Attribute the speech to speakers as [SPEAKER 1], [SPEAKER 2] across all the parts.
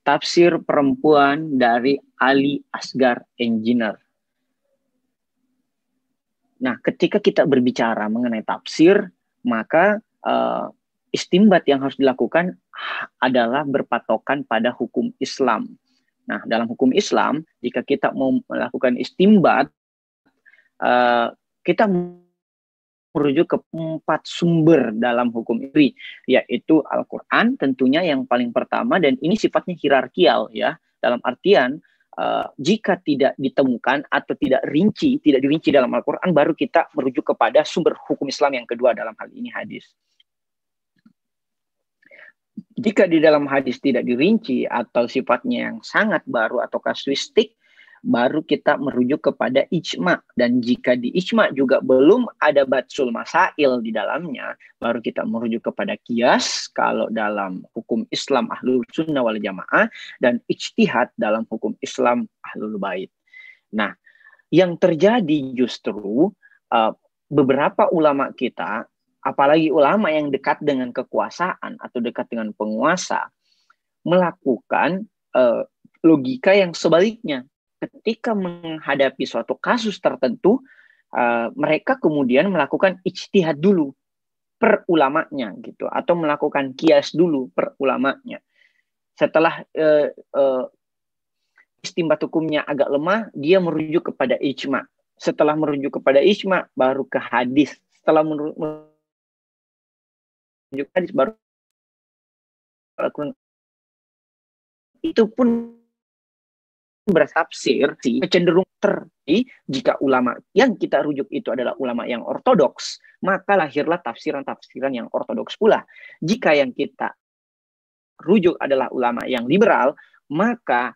[SPEAKER 1] Tafsir perempuan dari Ali Asgar Engineer. Nah, ketika kita berbicara mengenai tafsir, maka uh, istimbat yang harus dilakukan adalah berpatokan pada hukum Islam. Nah, dalam hukum Islam, jika kita mau melakukan istimbat, uh, kita merujuk ke empat sumber dalam hukum ini, yaitu Al-Quran tentunya yang paling pertama dan ini sifatnya hierarkial ya, dalam artian uh, jika tidak ditemukan atau tidak rinci, tidak dirinci dalam Al-Quran, baru kita merujuk kepada sumber hukum Islam yang kedua dalam hal ini hadis. Jika di dalam hadis tidak dirinci atau sifatnya yang sangat baru atau kasuistik, baru kita merujuk kepada ijma dan jika di ijma juga belum ada batsul masail di dalamnya baru kita merujuk kepada kias kalau dalam hukum Islam ahlul sunnah wal jamaah dan ijtihad dalam hukum Islam ahlul bait. Nah, yang terjadi justru uh, beberapa ulama kita apalagi ulama yang dekat dengan kekuasaan atau dekat dengan penguasa melakukan uh, logika yang sebaliknya ketika menghadapi suatu kasus tertentu, eh, mereka kemudian melakukan ijtihad dulu per ulamanya gitu, atau melakukan kias dulu per ulamanya. Setelah uh, eh, uh, eh, istimbat hukumnya agak lemah, dia merujuk kepada ijma. Setelah merujuk kepada ijma, baru ke hadis. Setelah merujuk ke hadis, baru itu pun si cenderung ter jika ulama yang kita rujuk itu adalah ulama yang ortodoks, maka lahirlah tafsiran-tafsiran yang ortodoks pula. Jika yang kita rujuk adalah ulama yang liberal, maka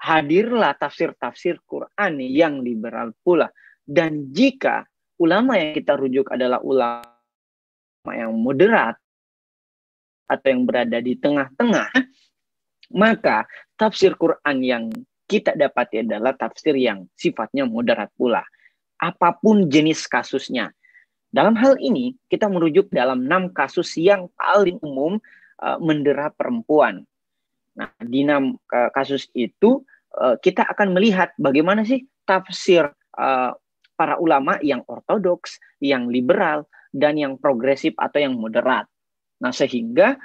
[SPEAKER 1] hadirlah tafsir-tafsir Quran yang liberal pula. Dan jika ulama yang kita rujuk adalah ulama yang moderat atau yang berada di tengah-tengah, maka tafsir Quran yang kita dapati adalah tafsir yang sifatnya moderat pula. Apapun jenis kasusnya. Dalam hal ini, kita merujuk dalam enam kasus yang paling umum uh, mendera perempuan. Nah, di enam uh, kasus itu, uh, kita akan melihat bagaimana sih tafsir uh, para ulama yang ortodoks, yang liberal, dan yang progresif atau yang moderat. Nah, sehingga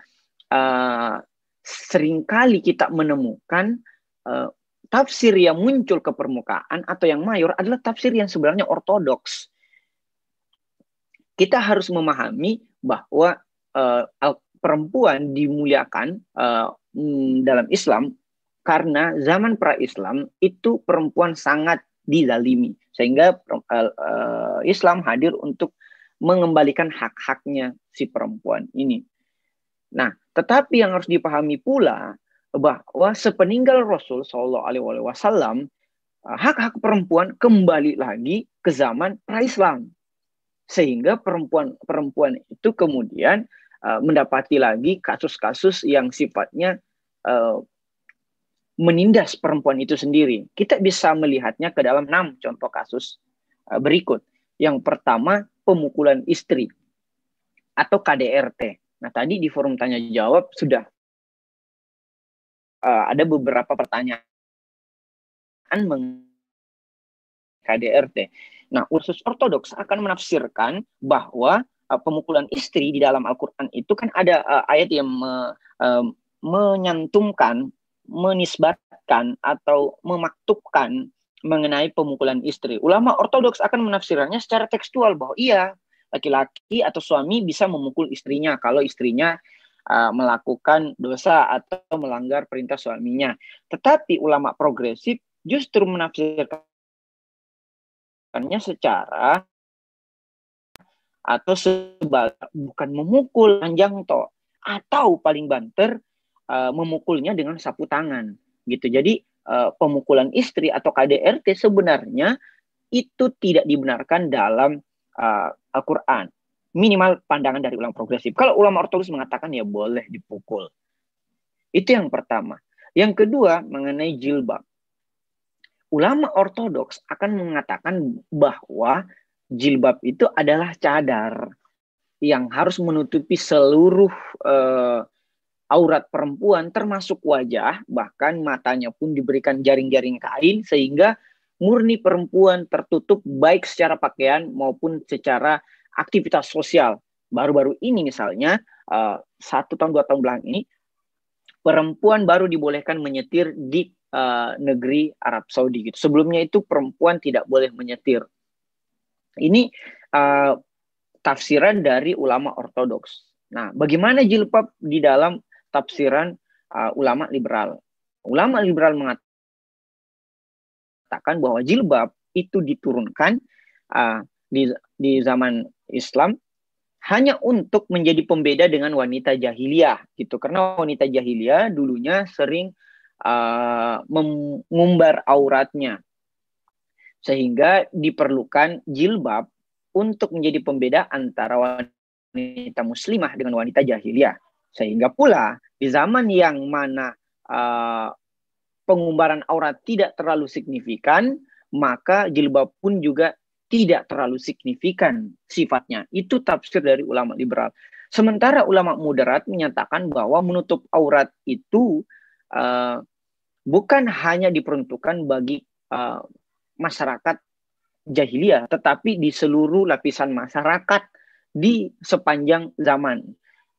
[SPEAKER 1] uh, seringkali kita menemukan uh, tafsir yang muncul ke permukaan atau yang mayor adalah tafsir yang sebenarnya ortodoks. Kita harus memahami bahwa uh, perempuan dimuliakan uh, dalam Islam karena zaman pra-Islam itu perempuan sangat dizalimi sehingga uh, uh, Islam hadir untuk mengembalikan hak-haknya si perempuan ini. Nah, tetapi yang harus dipahami pula bahwa sepeninggal Rasul Shallallahu Alaihi Wasallam ah, hak-hak perempuan kembali lagi ke zaman pra-Islam sehingga perempuan-perempuan itu kemudian ah, mendapati lagi kasus-kasus yang sifatnya ah, menindas perempuan itu sendiri. Kita bisa melihatnya ke dalam enam contoh kasus berikut. Yang pertama pemukulan istri atau KDRT. Nah tadi di forum tanya jawab sudah uh, ada beberapa pertanyaan mengenai KDRT. Nah, usus ortodoks akan menafsirkan bahwa uh, pemukulan istri di dalam Al-Qur'an itu kan ada uh, ayat yang me, uh, menyantumkan, menisbatkan atau memaktubkan mengenai pemukulan istri. Ulama ortodoks akan menafsirannya secara tekstual bahwa iya, laki-laki atau suami bisa memukul istrinya kalau istrinya uh, melakukan dosa atau melanggar perintah suaminya. Tetapi ulama progresif justru menafsirkannya secara atau sebal bukan memukul panjang to atau paling banter uh, memukulnya dengan sapu tangan gitu. Jadi uh, pemukulan istri atau KDRT sebenarnya itu tidak dibenarkan dalam uh, Al-Qur'an minimal pandangan dari ulama progresif. Kalau ulama ortodoks mengatakan ya boleh dipukul. Itu yang pertama. Yang kedua mengenai jilbab. Ulama ortodoks akan mengatakan bahwa jilbab itu adalah cadar yang harus menutupi seluruh uh, aurat perempuan termasuk wajah, bahkan matanya pun diberikan jaring-jaring kain sehingga murni perempuan tertutup baik secara pakaian maupun secara aktivitas sosial. Baru-baru ini misalnya uh, satu tahun dua tahun belakang ini perempuan baru dibolehkan menyetir di uh, negeri Arab Saudi gitu. Sebelumnya itu perempuan tidak boleh menyetir. Ini uh, tafsiran dari ulama ortodoks. Nah, bagaimana jilbab di dalam tafsiran uh, ulama liberal? Ulama liberal mengatakan bahwa jilbab itu diturunkan uh, di di zaman Islam hanya untuk menjadi pembeda dengan wanita jahiliyah gitu karena wanita jahiliyah dulunya sering uh, mengumbar auratnya sehingga diperlukan jilbab untuk menjadi pembeda antara wanita muslimah dengan wanita jahiliyah sehingga pula di zaman yang mana uh, pengumbaran aurat tidak terlalu signifikan maka jilbab pun juga tidak terlalu signifikan sifatnya. Itu tafsir dari ulama liberal. Sementara ulama moderat menyatakan bahwa menutup aurat itu uh, bukan hanya diperuntukkan bagi uh, masyarakat jahiliyah, tetapi di seluruh lapisan masyarakat di sepanjang zaman.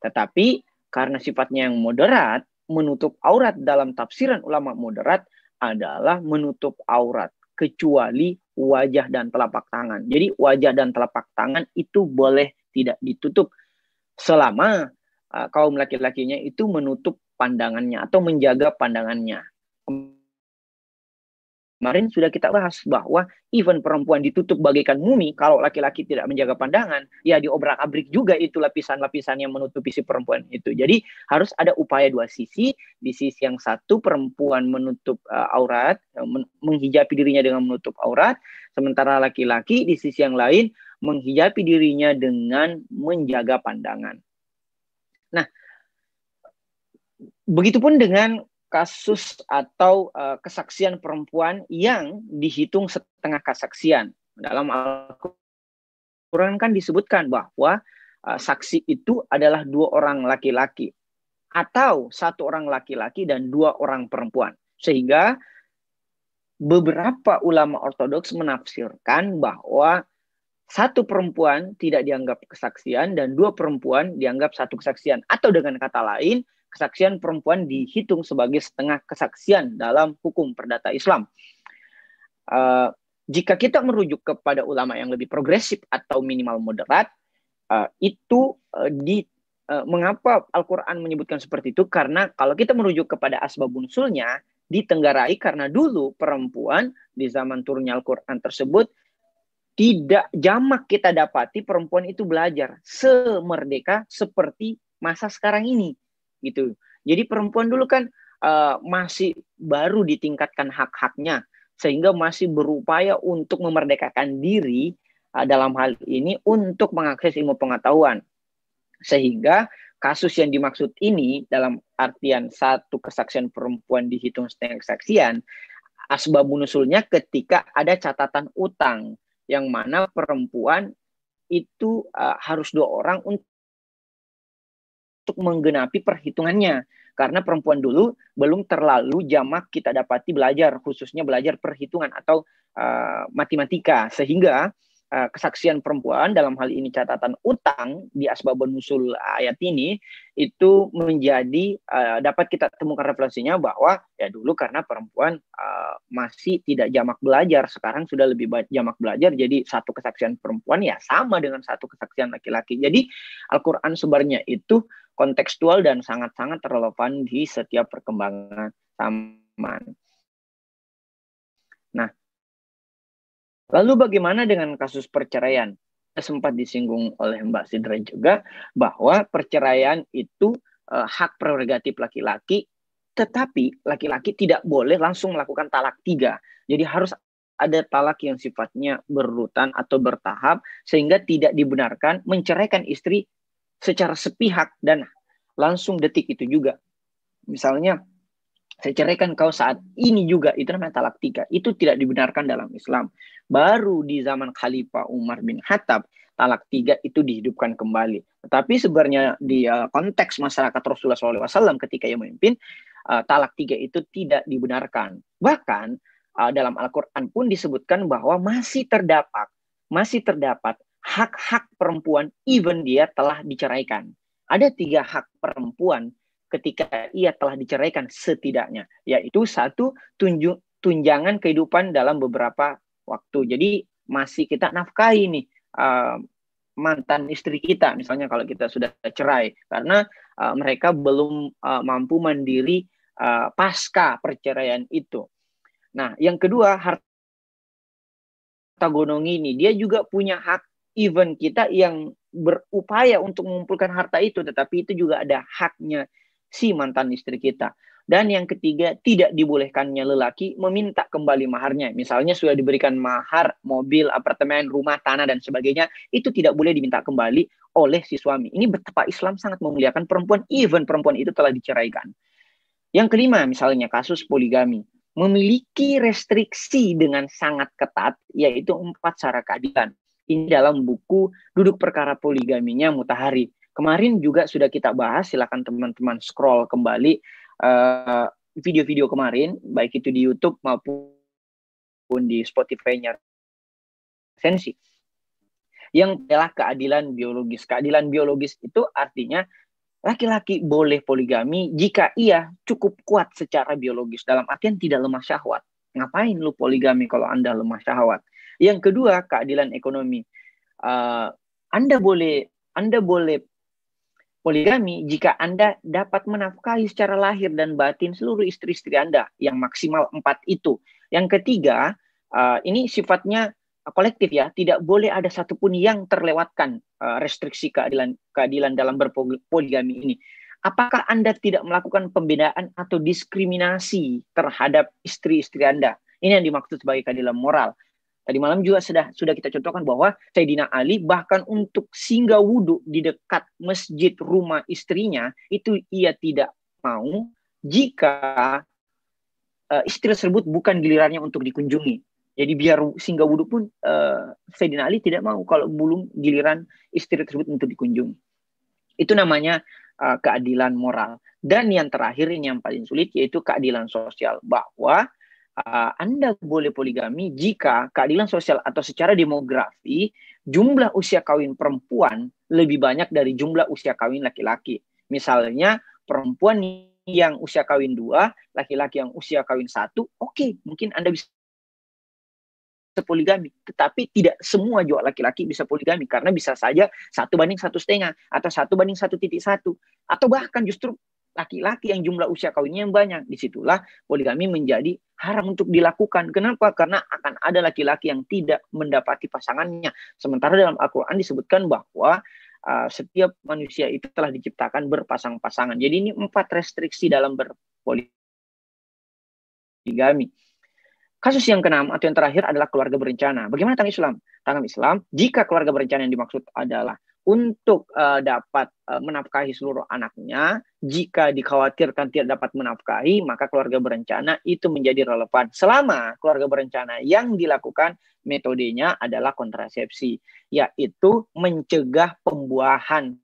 [SPEAKER 1] Tetapi karena sifatnya yang moderat, menutup aurat dalam tafsiran ulama moderat adalah menutup aurat kecuali wajah dan telapak tangan. Jadi wajah dan telapak tangan itu boleh tidak ditutup selama uh, kaum laki-lakinya itu menutup pandangannya atau menjaga pandangannya. Kemarin sudah kita bahas bahwa even perempuan ditutup bagaikan mumi, kalau laki-laki tidak menjaga pandangan, ya diobrak-abrik juga itu lapisan-lapisan yang menutupi si perempuan itu. Jadi harus ada upaya dua sisi, di sisi yang satu perempuan menutup uh, aurat, eh, men menghijabi dirinya dengan menutup aurat, sementara laki-laki di sisi yang lain menghijabi dirinya dengan menjaga pandangan. Nah, begitupun dengan kasus atau uh, kesaksian perempuan yang dihitung setengah kesaksian. Dalam Al-Quran kan disebutkan bahwa uh, saksi itu adalah dua orang laki-laki atau satu orang laki-laki dan dua orang perempuan. Sehingga beberapa ulama ortodoks menafsirkan bahwa satu perempuan tidak dianggap kesaksian dan dua perempuan dianggap satu kesaksian atau dengan kata lain kesaksian perempuan dihitung sebagai setengah kesaksian dalam hukum perdata Islam. Uh, jika kita merujuk kepada ulama yang lebih progresif atau minimal moderat, uh, itu uh, di uh, mengapa Al-Qur'an menyebutkan seperti itu? Karena kalau kita merujuk kepada asbabun sulnya ditenggarai karena dulu perempuan di zaman turunnya Al-Qur'an tersebut tidak jamak kita dapati perempuan itu belajar semerdeka seperti masa sekarang ini gitu. Jadi perempuan dulu kan uh, masih baru ditingkatkan hak-haknya sehingga masih berupaya untuk memerdekakan diri uh, dalam hal ini untuk mengakses ilmu pengetahuan. Sehingga kasus yang dimaksud ini dalam artian satu kesaksian perempuan dihitung setengah kesaksian Asbab usulnya ketika ada catatan utang yang mana perempuan itu uh, harus dua orang untuk untuk menggenapi perhitungannya. Karena perempuan dulu belum terlalu jamak kita dapati belajar, khususnya belajar perhitungan atau uh, matematika. Sehingga Eh, kesaksian perempuan dalam hal ini catatan utang di asbabun nusul ayat ini itu menjadi uh, dapat kita temukan referensinya bahwa ya dulu karena perempuan uh, masih tidak jamak belajar sekarang sudah lebih jamak belajar jadi satu kesaksian perempuan ya sama dengan satu kesaksian laki-laki jadi Al-Qur'an sebenarnya itu kontekstual dan sangat-sangat relevan di setiap perkembangan zaman. Lalu bagaimana dengan kasus perceraian? Sempat disinggung oleh Mbak Sidra juga bahwa perceraian itu eh, hak prerogatif laki-laki, tetapi laki-laki tidak boleh langsung melakukan talak tiga. Jadi harus ada talak yang sifatnya berurutan atau bertahap sehingga tidak dibenarkan menceraikan istri secara sepihak dan langsung detik itu juga. Misalnya saya ceraikan kau saat ini juga itu namanya talak tiga. Itu tidak dibenarkan dalam Islam. Baru di zaman Khalifah Umar bin Khattab talak tiga itu dihidupkan kembali. Tetapi sebenarnya di uh, konteks masyarakat Rasulullah SAW ketika ia memimpin uh, talak tiga itu tidak dibenarkan. Bahkan uh, dalam Al-Quran pun disebutkan bahwa masih terdapat masih terdapat hak-hak perempuan even dia telah diceraikan. Ada tiga hak perempuan ketika ia telah diceraikan setidaknya, yaitu satu tunjuk tunjangan kehidupan dalam beberapa waktu. Jadi masih kita nafkahi nih uh, mantan istri kita misalnya kalau kita sudah cerai karena uh, mereka belum uh, mampu mandiri uh, pasca perceraian itu. Nah, yang kedua harta gonong ini dia juga punya hak even kita yang berupaya untuk mengumpulkan harta itu tetapi itu juga ada haknya si mantan istri kita. Dan yang ketiga, tidak dibolehkannya lelaki meminta kembali maharnya. Misalnya sudah diberikan mahar, mobil, apartemen, rumah, tanah, dan sebagainya. Itu tidak boleh diminta kembali oleh si suami. Ini betapa Islam sangat memuliakan perempuan, even perempuan itu telah diceraikan. Yang kelima, misalnya kasus poligami. Memiliki restriksi dengan sangat ketat, yaitu empat cara keadilan. Ini dalam buku Duduk Perkara Poligaminya Mutahari. Kemarin juga sudah kita bahas, silakan teman-teman scroll kembali video eh, video-video kemarin, baik itu di YouTube maupun di Spotify-nya Sensi. Yang adalah keadilan biologis. Keadilan biologis itu artinya laki-laki boleh poligami jika ia cukup kuat secara biologis. Dalam artian tidak lemah syahwat. Ngapain lu poligami kalau Anda lemah syahwat? Yang kedua, keadilan ekonomi. Uh, anda boleh Anda boleh Poligami jika Anda dapat menafkahi secara lahir dan batin seluruh istri-istri Anda yang maksimal empat itu. Yang ketiga, uh, ini sifatnya eh, kolektif ya, tidak boleh ada satupun yang terlewatkan uh, restriksi keadilan keadilan dalam berpoligami ini. Apakah Anda tidak melakukan pembedaan atau diskriminasi terhadap istri-istri Anda? Ini yang dimaksud sebagai keadilan moral. Tadi malam juga sudah sudah kita contohkan bahwa Sayyidina Ali bahkan untuk singgah wudhu di dekat masjid rumah istrinya itu ia tidak mau jika uh, istri tersebut bukan gilirannya untuk dikunjungi. Jadi biar singgah wudhu pun uh, Sayyidina Ali tidak mau kalau belum giliran istri tersebut untuk dikunjungi. Itu namanya uh, keadilan moral. Dan yang terakhir ini yang paling sulit yaitu keadilan sosial bahwa uh, Anda boleh poligami jika keadilan sosial atau secara demografi jumlah usia kawin perempuan lebih banyak dari jumlah usia kawin laki-laki. Misalnya perempuan yang usia kawin dua, laki-laki yang usia kawin satu, oke, okay, mungkin Anda bisa poligami. Tetapi tidak semua juga laki-laki bisa poligami karena bisa saja satu banding satu setengah atau satu banding satu titik satu atau bahkan justru laki-laki yang jumlah usia kawinnya yang banyak. Disitulah poligami menjadi haram untuk dilakukan. Kenapa? Karena akan ada laki-laki yang tidak mendapati pasangannya. Sementara dalam Al-Quran disebutkan bahwa uh, setiap manusia itu telah diciptakan berpasang-pasangan. Jadi ini empat restriksi dalam berpoligami. Kasus yang keenam atau yang terakhir adalah keluarga berencana. Bagaimana tentang Islam? Tentang Islam, jika keluarga berencana yang dimaksud adalah untuk uh, dapat uh, menafkahi seluruh anaknya. Jika dikhawatirkan tidak dapat menafkahi, maka keluarga berencana itu menjadi relevan. Selama keluarga berencana yang dilakukan metodenya adalah kontrasepsi, yaitu mencegah pembuahan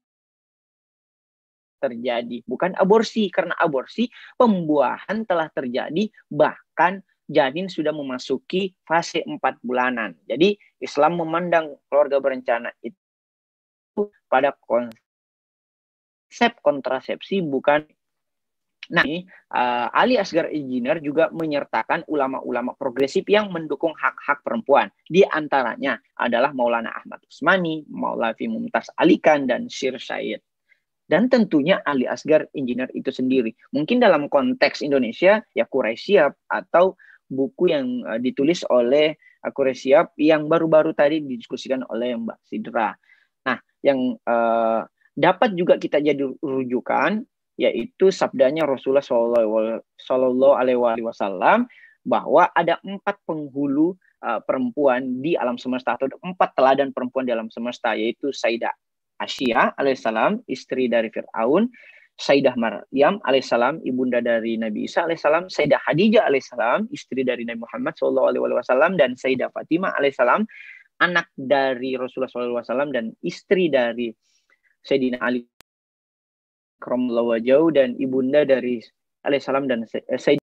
[SPEAKER 1] terjadi, bukan aborsi karena aborsi pembuahan telah terjadi bahkan janin sudah memasuki fase 4 bulanan. Jadi Islam memandang keluarga berencana itu pada konsep kontrasepsi bukan Nah, uh, Ali Asgar Engineer juga menyertakan ulama-ulama progresif yang mendukung hak-hak perempuan. Di antaranya adalah Maulana Ahmad Usmani, Maulavi Mumtaz Alikan, dan Sir Syed. Dan tentunya Ali Asgar Engineer itu sendiri. Mungkin dalam konteks Indonesia, ya Kuresiap atau buku yang uh, ditulis oleh uh, eh, Kuresiap yang baru-baru tadi didiskusikan oleh Mbak Sidra yang uh, dapat juga kita jadi rujukan yaitu sabdanya Rasulullah Shallallahu Alaihi Wasallam bahwa ada empat penghulu uh, perempuan di alam semesta atau empat teladan perempuan di alam semesta yaitu Sayyidah Asia alaihissalam istri dari Fir'aun Sayyidah Maryam alaihissalam ibunda dari Nabi Isa alaihissalam Sayyidah Khadijah alaihissalam istri dari Nabi Muhammad Shallallahu alaihi wasallam dan Sayyidah Fatimah alaihissalam anak dari Rasulullah SAW dan istri dari Sayyidina Ali kromlawajau dan ibunda dari alaihissalam dan Sayyidina